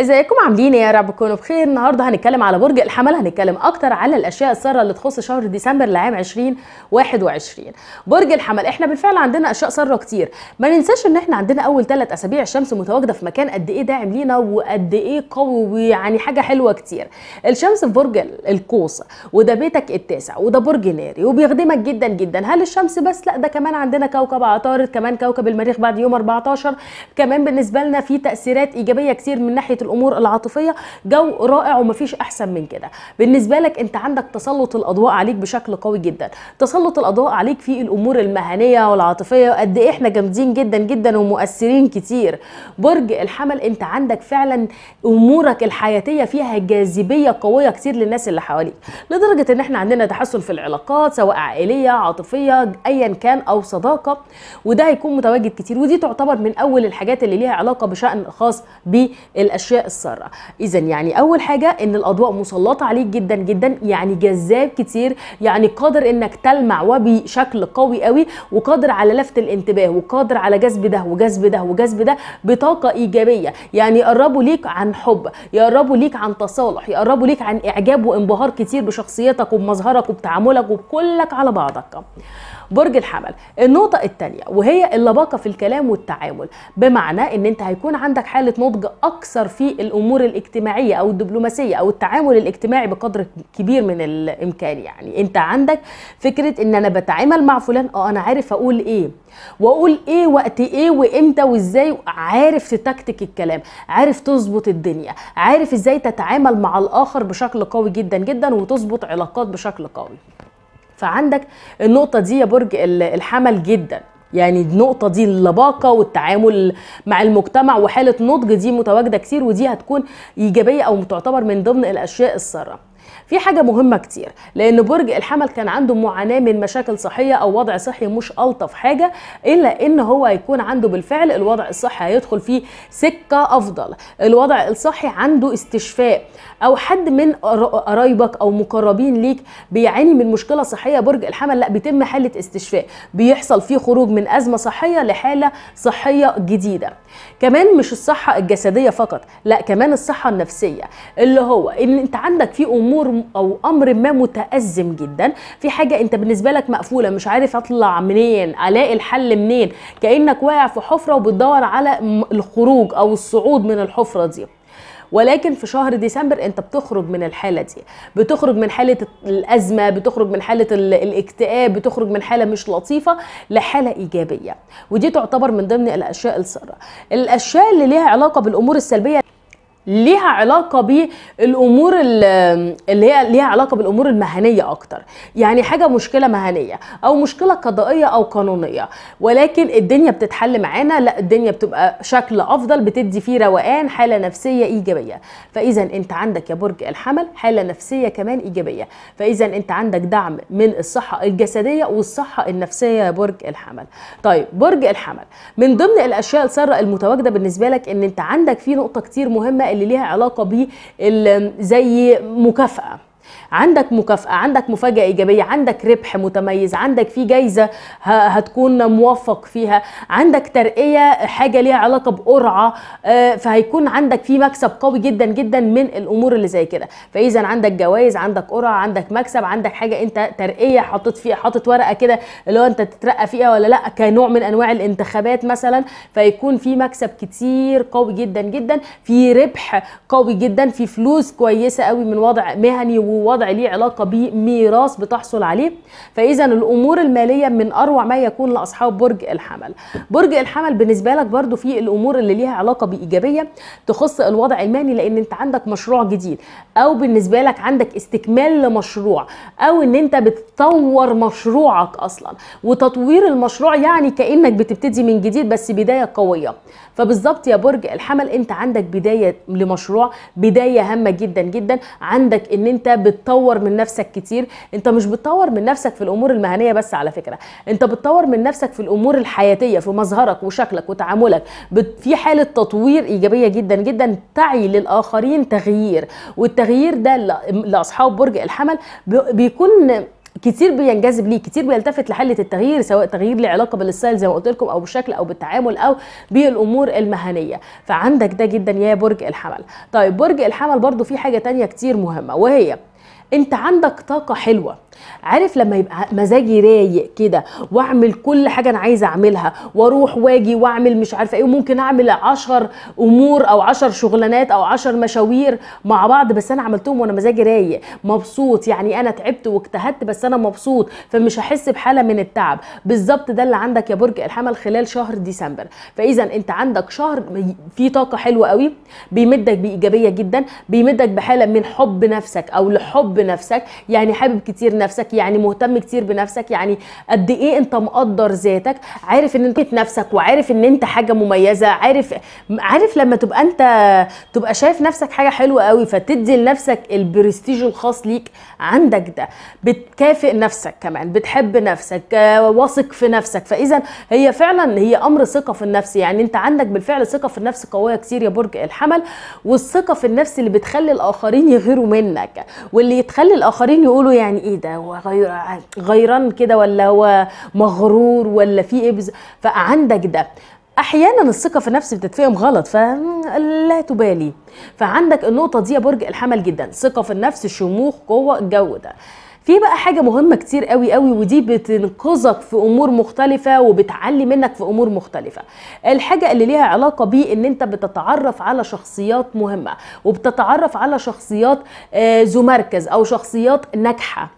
ازيكم عاملين ايه يا رب تكونوا بخير النهارده هنتكلم على برج الحمل هنتكلم اكتر على الاشياء الساره اللي تخص شهر ديسمبر لعام 2021 برج الحمل احنا بالفعل عندنا اشياء ساره كتير ما ننساش ان احنا عندنا اول ثلاث اسابيع الشمس متواجده في مكان قد ايه داعم لينا وقد ايه قوي ويعني حاجه حلوه كتير الشمس في برج القوس وده بيتك التاسع وده برج ناري وبيخدمك جدا جدا هل الشمس بس لا ده كمان عندنا كوكب عطارد كمان كوكب المريخ بعد يوم 14 كمان بالنسبه لنا في تاثيرات ايجابيه كتير من ناحيه الامور العاطفيه جو رائع ومفيش احسن من كده بالنسبه لك انت عندك تسلط الاضواء عليك بشكل قوي جدا تسلط الاضواء عليك في الامور المهنيه والعاطفيه قد ايه احنا جامدين جدا جدا ومؤثرين كتير برج الحمل انت عندك فعلا امورك الحياتيه فيها جاذبيه قويه كتير للناس اللي حواليك لدرجه ان احنا عندنا تحسن في العلاقات سواء عائليه عاطفيه ايا كان او صداقه وده هيكون متواجد كتير ودي تعتبر من اول الحاجات اللي ليها علاقه بشان خاص بالاشياء الساره اذا يعني اول حاجه ان الاضواء مسلطه عليك جدا جدا يعني جذاب كتير يعني قادر انك تلمع وبشكل قوي قوي وقادر على لفت الانتباه وقادر على جذب ده وجذب ده وجذب ده بطاقه ايجابيه يعني يقربوا ليك عن حب يقربوا ليك عن تصالح يقربوا ليك عن اعجاب وانبهار كتير بشخصيتك وبمظهرك وبتعاملك وبكلك على بعضك برج الحمل النقطة الثانية وهي اللباقة في الكلام والتعامل بمعنى ان انت هيكون عندك حالة نضج اكثر في الامور الاجتماعية او الدبلوماسية او التعامل الاجتماعي بقدر كبير من الامكان يعني انت عندك فكرة ان انا بتعامل مع فلان اه انا عارف اقول ايه واقول ايه وقت ايه وامتى وازاي عارف تكتك الكلام عارف تظبط الدنيا عارف ازاي تتعامل مع الاخر بشكل قوي جدا جدا وتظبط علاقات بشكل قوي فعندك النقطة دي يا برج الحمل جدا يعني النقطة دي اللباقة والتعامل مع المجتمع وحالة نضج دي متواجدة كتير ودي هتكون إيجابية أو تعتبر من ضمن الأشياء السارة في حاجه مهمه كتير لان برج الحمل كان عنده معاناه من مشاكل صحيه او وضع صحي مش الطف حاجه الا ان هو هيكون عنده بالفعل الوضع الصحي هيدخل فيه سكه افضل الوضع الصحي عنده استشفاء او حد من قرايبك او مقربين ليك بيعاني من مشكله صحيه برج الحمل لا بيتم حاله استشفاء بيحصل فيه خروج من ازمه صحيه لحاله صحيه جديده كمان مش الصحه الجسديه فقط لا كمان الصحه النفسيه اللي هو ان انت عندك في امور امور او امر ما متازم جدا في حاجه انت بالنسبه لك مقفوله مش عارف اطلع منين الاقي الحل منين كانك واقع في حفره وبتدور على الخروج او الصعود من الحفره دي ولكن في شهر ديسمبر انت بتخرج من الحاله دي بتخرج من حاله الازمه بتخرج من حاله الاكتئاب بتخرج من حاله مش لطيفه لحاله ايجابيه ودي تعتبر من ضمن الاشياء الساره الاشياء اللي ليها علاقه بالامور السلبيه ليها علاقه بالامور اللي هي ليها علاقه بالامور المهنيه اكتر يعني حاجه مشكله مهنيه او مشكله قضائيه او قانونيه ولكن الدنيا بتتحل معانا لا الدنيا بتبقى شكل افضل بتدي فيه روقان حاله نفسيه ايجابيه فاذا انت عندك يا برج الحمل حاله نفسيه كمان ايجابيه فاذا انت عندك دعم من الصحه الجسديه والصحه النفسيه يا برج الحمل طيب برج الحمل من ضمن الاشياء الساره المتواجده بالنسبه لك ان انت عندك في نقطه كتير مهمه اللي ليها علاقه بيه زي مكافاه عندك مكافاه عندك مفاجاه ايجابيه عندك ربح متميز عندك في جايزه هتكون موفق فيها عندك ترقيه حاجه ليها علاقه بقرعه آه، فهيكون عندك في مكسب قوي جدا جدا من الامور اللي زي كده فاذا عندك جوائز عندك قرعه عندك مكسب عندك حاجه انت ترقيه حاطط فيها حاطط ورقه كده اللي هو انت تترقى فيها ولا لا كنوع من انواع الانتخابات مثلا فيكون في مكسب كتير قوي جدا جدا في ربح قوي جدا في فلوس كويسه قوي من وضع مهني و ووضع ليه علاقه بميراث بتحصل عليه فاذا الامور الماليه من اروع ما يكون لاصحاب برج الحمل برج الحمل بالنسبه لك برده في الامور اللي ليها علاقه بايجابيه تخص الوضع المالي لان انت عندك مشروع جديد او بالنسبه لك عندك استكمال لمشروع او ان انت بتطور مشروعك اصلا وتطوير المشروع يعني كانك بتبتدي من جديد بس بدايه قويه فبالظبط يا برج الحمل انت عندك بدايه لمشروع بدايه هامه جدا جدا عندك ان انت بتطور من نفسك كتير انت مش بتطور من نفسك في الامور المهنيه بس على فكره انت بتطور من نفسك في الامور الحياتيه في مظهرك وشكلك وتعاملك في حاله تطوير ايجابيه جدا جدا تعي للاخرين تغيير والتغيير ده لاصحاب برج الحمل بيكون كتير بينجذب ليه كتير بيلتفت لحله التغيير سواء تغيير له علاقه بالستايل زي ما قلت لكم او بالشكل او بالتعامل او بالامور المهنيه فعندك ده جدا يا برج الحمل طيب برج الحمل برضو في حاجه تانية كتير مهمه وهي انت عندك طاقه حلوه عارف لما يبقى مزاجي رايق كده واعمل كل حاجه انا عايزه اعملها واروح واجي واعمل مش عارفه ايه وممكن اعمل عشر امور او عشر شغلانات او عشر مشاوير مع بعض بس انا عملتهم وانا مزاجي رايق مبسوط يعني انا تعبت واجتهدت بس انا مبسوط فمش هحس بحاله من التعب بالظبط ده اللي عندك يا برج الحمل خلال شهر ديسمبر فاذا انت عندك شهر فيه طاقه حلوه قوي بيمدك بايجابيه جدا بيمدك بحاله من حب نفسك او لحب نفسك يعني حابب كتير نفسك نفسك يعني مهتم كتير بنفسك يعني قد ايه انت مقدر ذاتك عارف ان انت نفسك وعارف ان انت حاجه مميزه عارف عارف لما تبقى انت تبقى شايف نفسك حاجه حلوه قوي فتدي لنفسك البرستيج الخاص ليك عندك ده بتكافئ نفسك كمان بتحب نفسك آه، واثق في نفسك فاذا هي فعلا هي امر ثقه في النفس يعني انت عندك بالفعل ثقه في النفس قويه كتير يا برج الحمل والثقه في النفس اللي بتخلي الاخرين يغيروا منك واللي تخلي الاخرين يقولوا يعني ايه ده هو غير غيران كده ولا هو مغرور ولا في ابز إيه فعندك ده احيانا الثقه في النفس بتتفهم غلط فلا تبالي فعندك النقطه دي يا برج الحمل جدا ثقه في النفس شموخ قوه الجو ده في بقى حاجه مهمه كتير قوي قوي ودي بتنقذك في امور مختلفه وبتعلي منك في امور مختلفه الحاجه اللي ليها علاقه بيه ان انت بتتعرف على شخصيات مهمه وبتتعرف على شخصيات آه، ذو مركز او شخصيات ناجحه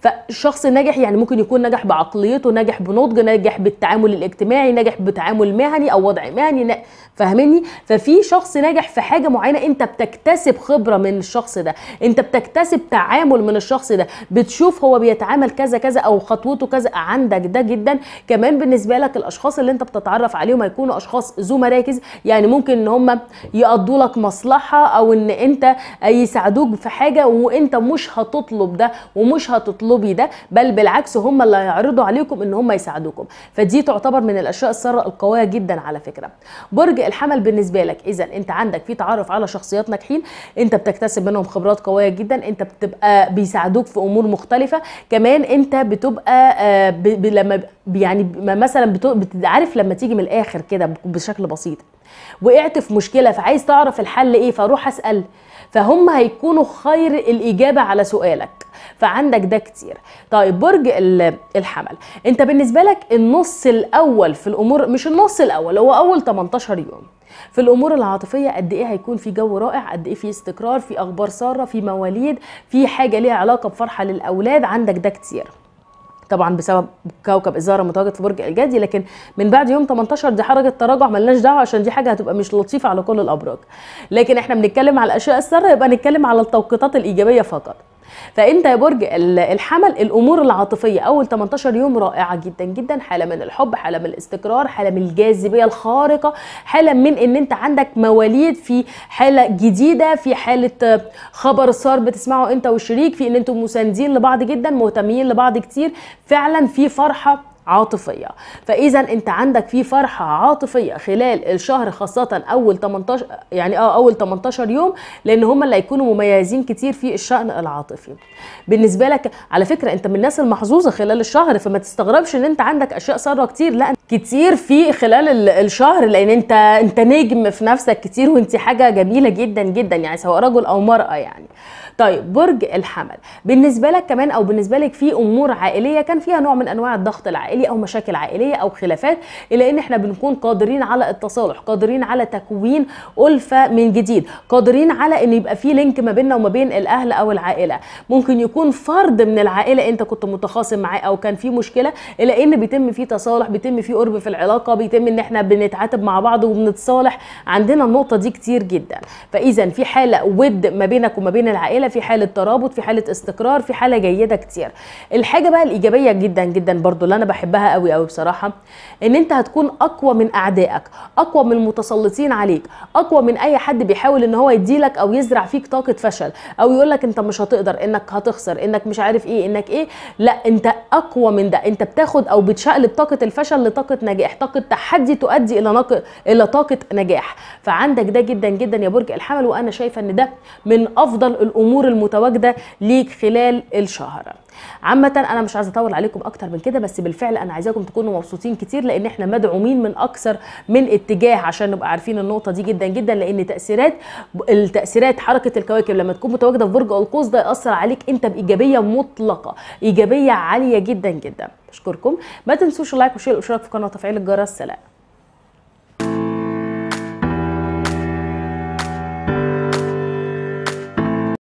فالشخص الناجح يعني ممكن يكون ناجح بعقليته ناجح بنضج ناجح بالتعامل الاجتماعي ناجح بتعامل مهني او وضع مهني فاهمني ففي شخص ناجح في حاجه معينه انت بتكتسب خبره من الشخص ده انت بتكتسب تعامل من الشخص ده بتشوف هو بيتعامل كذا كذا او خطوته كذا عندك ده جدا كمان بالنسبه لك الاشخاص اللي انت بتتعرف عليهم هيكونوا اشخاص ذو مراكز يعني ممكن ان هم يقضوا لك مصلحه او ان انت يساعدوك في حاجه وانت مش هتطلب ده ومش هتطلب تطلبي ده بل بالعكس هم اللي هيعرضوا عليكم ان هم يساعدوكم فدي تعتبر من الاشياء الساره القويه جدا على فكره برج الحمل بالنسبه لك اذا انت عندك في تعرف على شخصيات ناجحين انت بتكتسب منهم خبرات قويه جدا انت بتبقى بيساعدوك في امور مختلفه كمان انت بتبقى آه، لما يعني مثلا عارف لما تيجي من الاخر كده بشكل بسيط وقعت في مشكله فعايز تعرف الحل ايه فاروح اسال فهم هيكونوا خير الاجابه على سؤالك فعندك ده كتير طيب برج الحمل انت بالنسبه لك النص الاول في الامور مش النص الاول هو اول 18 يوم في الامور العاطفيه قد ايه هيكون في جو رائع قد ايه في استقرار في اخبار ساره في مواليد في حاجه ليها علاقه بفرحه للاولاد عندك ده كتير طبعا بسبب كوكب الزهره متواجد في برج الجدي لكن من بعد يوم 18 دي حركه تراجع ملناش دعوه عشان دي حاجه هتبقى مش لطيفه على كل الابراج لكن احنا بنتكلم على الاشياء الساره يبقى نتكلم على التوقيتات الايجابيه فقط فانت يا برج الحمل الامور العاطفيه اول 18 يوم رائعه جدا جدا حاله من الحب حاله من الاستقرار حاله من الجاذبيه الخارقه حاله من ان انت عندك مواليد في حاله جديده في حاله خبر صار بتسمعه انت والشريك في ان انتم مساندين لبعض جدا مهتمين لبعض كتير فعلا في فرحه عاطفيه فاذا انت عندك في فرحه عاطفيه خلال الشهر خاصه اول 18 يعني اه اول 18 يوم لان هم اللي هيكونوا مميزين كتير في الشان العاطفي بالنسبه لك على فكره انت من الناس المحظوظه خلال الشهر فما تستغربش ان انت عندك اشياء ساره كتير لا كتير في خلال الشهر لان انت انت نجم في نفسك كتير وانت حاجه جميله جدا جدا يعني سواء رجل او مراه يعني طيب برج الحمل بالنسبه لك كمان او بالنسبه لك في امور عائليه كان فيها نوع من انواع الضغط العائلي او مشاكل عائليه او خلافات الا ان احنا بنكون قادرين على التصالح قادرين على تكوين الفه من جديد قادرين على ان يبقى في لينك ما بيننا وما بين الاهل او العائله ممكن يكون فرد من العائله انت كنت متخاصم معاه او كان في مشكله الا ان بيتم فيه تصالح بيتم فيه قرب في العلاقه بيتم ان احنا بنتعاتب مع بعض وبنتصالح عندنا النقطه دي كتير جدا فاذا في حاله ود ما بينك وما بين العائله في حاله ترابط في حاله استقرار في حاله جيده كتير الحاجه بقى الايجابيه جدا جدا برضو اللي انا بحبها قوي قوي بصراحه ان انت هتكون اقوى من اعدائك اقوى من المتسلطين عليك اقوى من اي حد بيحاول ان هو يديلك او يزرع فيك طاقه فشل او يقول لك انت مش هتقدر انك هتخسر انك مش عارف ايه انك ايه لا انت اقوى من ده انت بتاخد او بتشقلب طاقه الفشل لطاقه نجاح طاقه تحدي تؤدي الى نق... الى طاقه نجاح فعندك ده جدا جدا يا برج الحمل وانا شايفه ان ده من افضل الامور الامور المتواجده ليك خلال الشهر عامة أنا مش عايزة أطول عليكم أكتر من كده بس بالفعل أنا عايزاكم تكونوا مبسوطين كتير لأن إحنا مدعومين من أكثر من اتجاه عشان نبقى عارفين النقطة دي جدا جدا لأن تأثيرات التأثيرات حركة الكواكب لما تكون متواجدة في برج القوس ده يأثر عليك أنت بإيجابية مطلقة إيجابية عالية جدا جدا بشكركم ما تنسوش اللايك وشير الاشتراك في القناه وتفعيل الجرس سلام